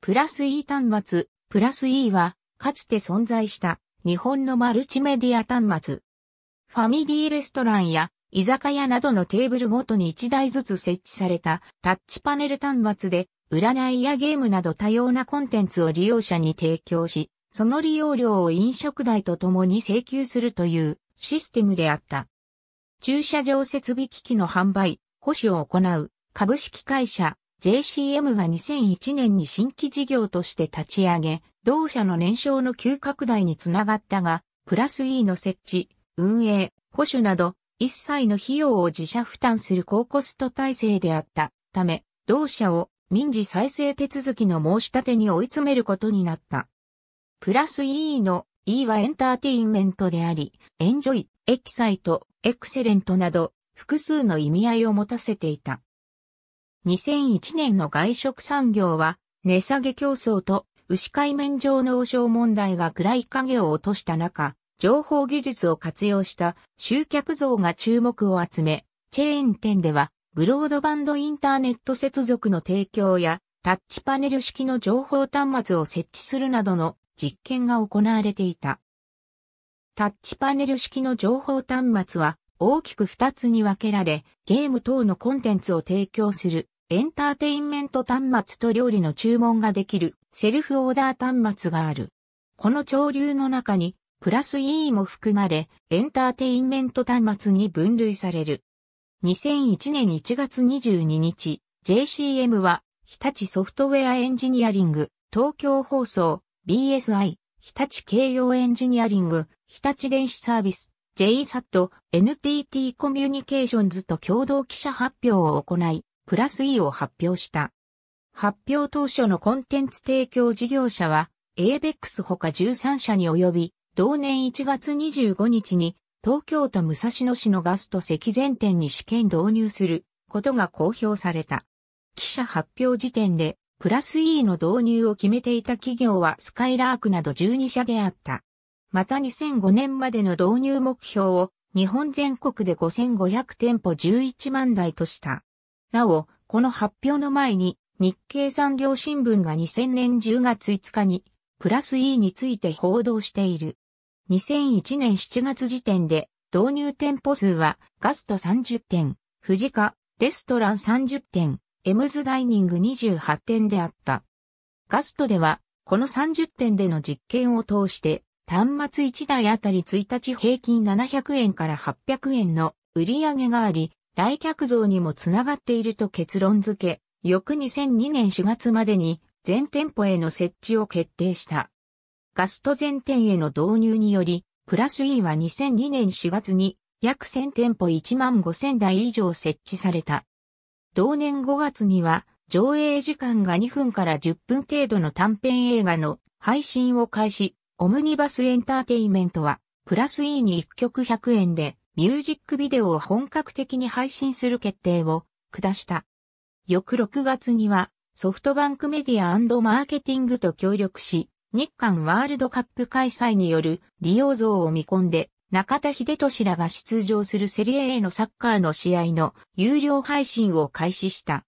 プラス E 端末、プラス E は、かつて存在した日本のマルチメディア端末。ファミリーレストランや居酒屋などのテーブルごとに1台ずつ設置されたタッチパネル端末で、占いやゲームなど多様なコンテンツを利用者に提供し、その利用料を飲食代とともに請求するというシステムであった。駐車場設備機器の販売、保守を行う株式会社 JCM が2001年に新規事業として立ち上げ、同社の年商の急拡大につながったが、プラス E の設置、運営、保守など、一切の費用を自社負担する高コスト体制であったため、同社を民事再生手続きの申し立てに追い詰めることになった。プラス E の E はエンターテインメントであり、エンジョイ、エキサイト、エクセレントなど、複数の意味合いを持たせていた。2001年の外食産業は、値下げ競争と牛海面上の王将問題が暗い影を落とした中、情報技術を活用した集客像が注目を集め、チェーン店では、ブロードバンドインターネット接続の提供や、タッチパネル式の情報端末を設置するなどの実験が行われていた。タッチパネル式の情報端末は、大きく2つに分けられ、ゲーム等のコンテンツを提供するエンターテインメント端末と料理の注文ができるセルフオーダー端末がある。この潮流の中にプラス E も含まれ、エンターテインメント端末に分類される。2001年1月22日、JCM は、日立ソフトウェアエンジニアリング、東京放送、BSI、日立慶応エンジニアリング、日立電子サービス、JSAT、NTT コミュニケーションズと共同記者発表を行い、プラス E を発表した。発表当初のコンテンツ提供事業者は、ABEX ほか13社に及び、同年1月25日に、東京都武蔵野市のガスト赤前店に試験導入することが公表された。記者発表時点で、プラス E の導入を決めていた企業はスカイラークなど12社であった。また2005年までの導入目標を日本全国で5500店舗11万台とした。なお、この発表の前に日経産業新聞が2000年10月5日にプラス E について報道している。2001年7月時点で導入店舗数はガスト30店、富士家、レストラン30店、エムズダイニング28店であった。ガストではこの30店での実験を通して端末1台あたり1日平均700円から800円の売り上げがあり、来客増にもつながっていると結論付け、翌2002年4月までに全店舗への設置を決定した。ガスト全店への導入により、プラス E は2002年4月に約1000店舗1万5000台以上設置された。同年5月には上映時間が2分から10分程度の短編映画の配信を開始、オムニバスエンターテイメントは、プラス E に1曲100円で、ミュージックビデオを本格的に配信する決定を下した。翌6月には、ソフトバンクメディアマーケティングと協力し、日韓ワールドカップ開催による利用増を見込んで、中田秀俊らが出場するセリエ A のサッカーの試合の有料配信を開始した。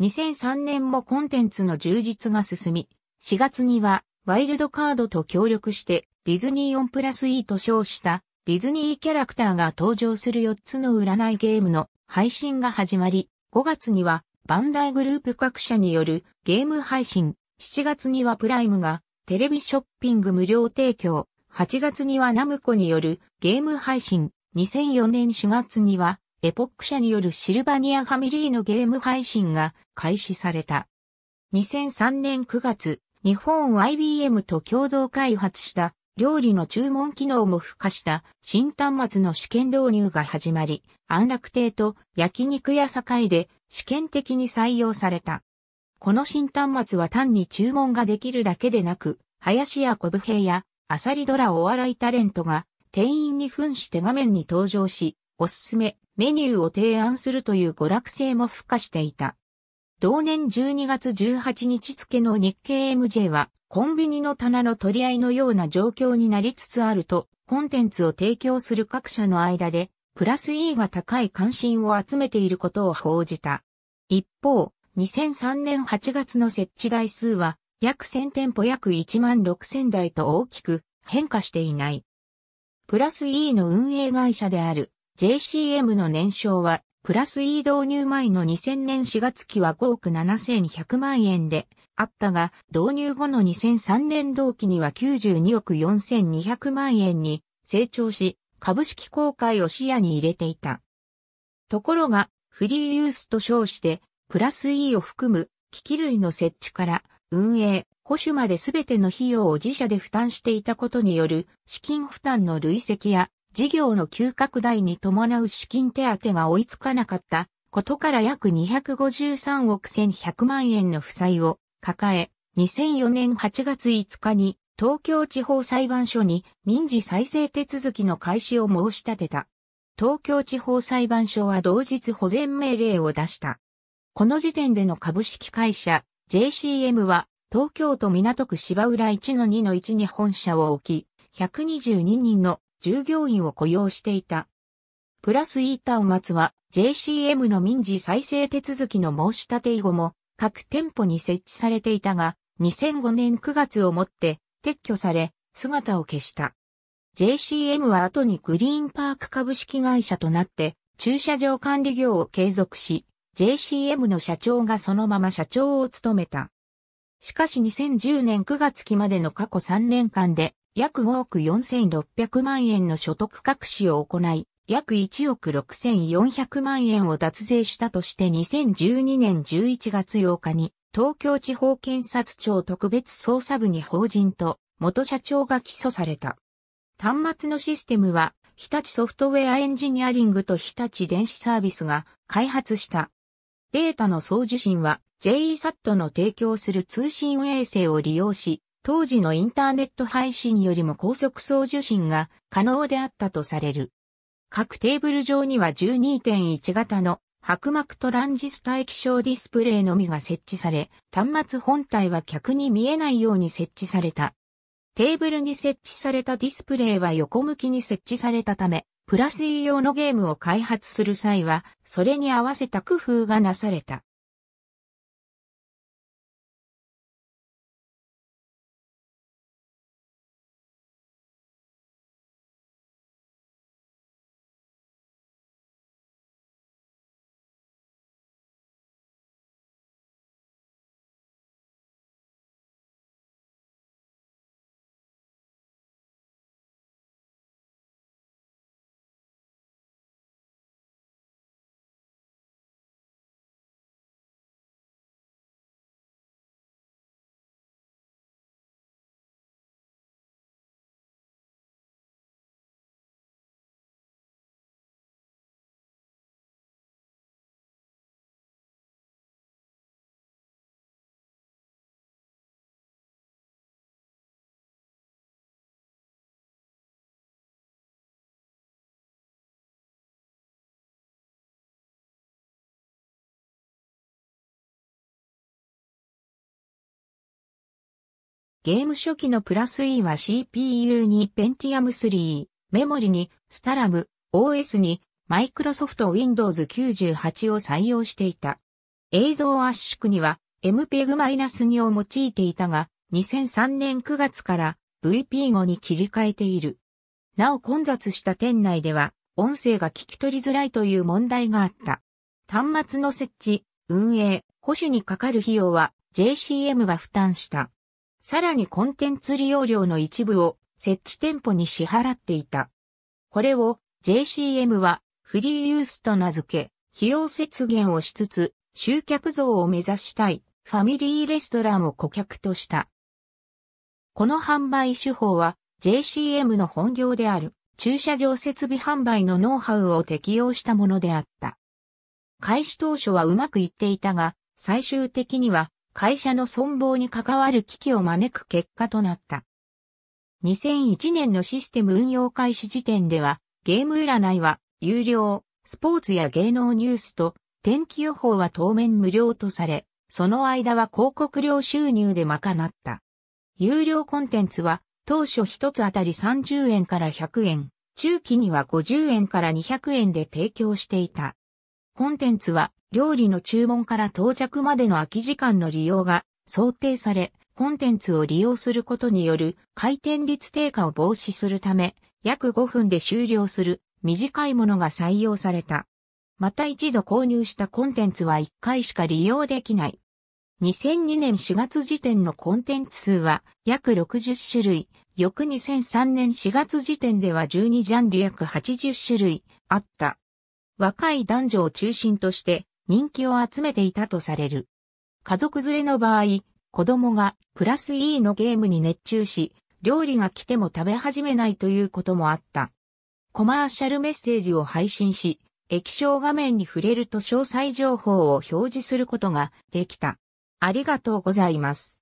2003年もコンテンツの充実が進み、4月にはワイルドカードと協力してディズニーオンプラス E と称したディズニーキャラクターが登場する4つの占いゲームの配信が始まり、5月にはバンダイグループ各社によるゲーム配信、7月にはプライムがテレビショッピング無料提供、8月にはナムコによるゲーム配信、2004年4月にはエポック社によるシルバニアファミリーのゲーム配信が開始された。2003年9月、日本 IBM と共同開発した料理の注文機能も付加した新端末の試験導入が始まり、安楽亭と焼肉屋境で試験的に採用された。この新端末は単に注文ができるだけでなく、林家小部平やアサリドラお笑いタレントが店員に扮して画面に登場し、おすすめメニューを提案するという娯楽性も付加していた。同年12月18日付の日経 MJ は、コンビニの棚の取り合いのような状況になりつつあると、コンテンツを提供する各社の間で、プラス E が高い関心を集めていることを報じた。一方、2003年8月の設置台数は、約1000店舗約1万6000台と大きく変化していない。プラス E の運営会社である JCM の年商はプラス E 導入前の2000年4月期は5億7100万円であったが、導入後の2003年同期には92億4200万円に成長し、株式公開を視野に入れていた。ところが、フリーユースと称して、プラス E を含む機器類の設置から運営、保守まで全ての費用を自社で負担していたことによる資金負担の累積や事業の急拡大に伴う資金手当が追いつかなかったことから約253億1100万円の負債を抱え、2004年8月5日に東京地方裁判所に民事再生手続きの開始を申し立てた。東京地方裁判所は同日保全命令を出した。この時点での株式会社 JCM は東京都港区芝浦1-2-1に本社を置き、122人の従業員を雇用していた。プラスイータン松は JCM の民事再生手続きの申し立て以後も各店舗に設置されていたが2005年9月をもって撤去され姿を消した。JCM は後にグリーンパーク株式会社となって駐車場管理業を継続し JCM の社長がそのまま社長を務めた。しかし2010年9月期までの過去3年間で約5億4600万円の所得隠しを行い、約1億6400万円を脱税したとして2012年11月8日に東京地方検察庁特別捜査部に法人と元社長が起訴された。端末のシステムは日立ソフトウェアエンジニアリングと日立電子サービスが開発した。データの送受信は JSAT の提供する通信衛星を利用し、当時のインターネット配信よりも高速送受信が可能であったとされる。各テーブル上には12.1型の白膜トランジスタ液晶ディスプレイのみが設置され、端末本体は客に見えないように設置された。テーブルに設置されたディスプレイは横向きに設置されたため、プラス E 用のゲームを開発する際は、それに合わせた工夫がなされた。ゲーム初期のプラス E は CPU に Pentium 3、メモリに Staram、OS に Microsoft Windows 98を採用していた。映像圧縮には MPEG-2 を用いていたが、2003年9月から VP5 に切り替えている。なお混雑した店内では、音声が聞き取りづらいという問題があった。端末の設置、運営、保守にかかる費用は JCM が負担した。さらにコンテンツ利用料の一部を設置店舗に支払っていた。これを JCM はフリーユースと名付け、費用節減をしつつ、集客増を目指したいファミリーレストランを顧客とした。この販売手法は JCM の本業である駐車場設備販売のノウハウを適用したものであった。開始当初はうまくいっていたが、最終的には会社の存亡に関わる危機を招く結果となった。2001年のシステム運用開始時点では、ゲーム占いは有料、スポーツや芸能ニュースと天気予報は当面無料とされ、その間は広告料収入で賄った。有料コンテンツは当初一つあたり30円から100円、中期には50円から200円で提供していた。コンテンツは料理の注文から到着までの空き時間の利用が想定され、コンテンツを利用することによる回転率低下を防止するため、約5分で終了する短いものが採用された。また一度購入したコンテンツは1回しか利用できない。2002年4月時点のコンテンツ数は約60種類、翌2003年4月時点では12ジャンル約80種類あった。若い男女を中心として人気を集めていたとされる。家族連れの場合、子供がプラス E のゲームに熱中し、料理が来ても食べ始めないということもあった。コマーシャルメッセージを配信し、液晶画面に触れると詳細情報を表示することができた。ありがとうございます。